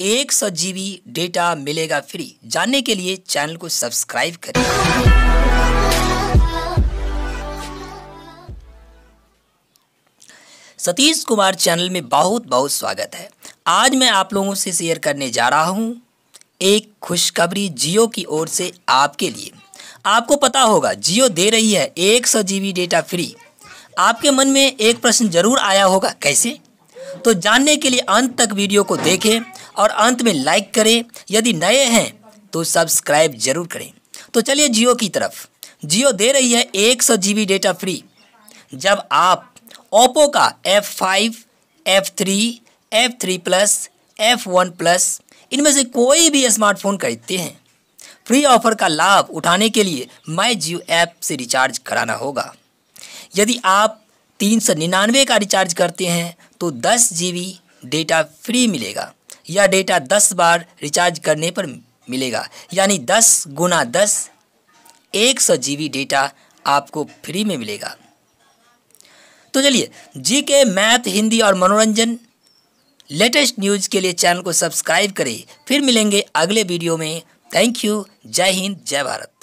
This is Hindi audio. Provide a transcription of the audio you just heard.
एक सौ जीबी डेटा मिलेगा फ्री जानने के लिए चैनल को सब्सक्राइब करें सतीश कुमार चैनल में बहुत बहुत स्वागत है आज मैं आप लोगों से शेयर करने जा रहा हूँ एक खुशखबरी जियो की ओर से आपके लिए आपको पता होगा जियो दे रही है एक सौ जी डेटा फ्री आपके मन में एक प्रश्न जरूर आया होगा कैसे तो जानने के लिए अंत तक वीडियो को देखें और अंत में लाइक करें यदि नए हैं तो सब्सक्राइब जरूर करें तो चलिए जियो की तरफ जियो दे रही है एक सौ जी डेटा फ्री जब आप ओप्पो का F five F three F three plus F one plus इनमें से कोई भी स्मार्टफोन खरीदते हैं फ्री ऑफर का लाभ उठाने के लिए माई जियो ऐप से रिचार्ज कराना होगा यदि आप तीन सौ निन्यानवे का रिचार्ज करते हैं तो दस जी बी डेटा फ्री मिलेगा यह डेटा दस बार रिचार्ज करने पर मिलेगा यानी दस गुना दस एक सौ जी डेटा आपको फ्री में मिलेगा तो चलिए जी के मैथ हिंदी और मनोरंजन लेटेस्ट न्यूज़ के लिए चैनल को सब्सक्राइब करें फिर मिलेंगे अगले वीडियो में थैंक यू जय हिंद जय भारत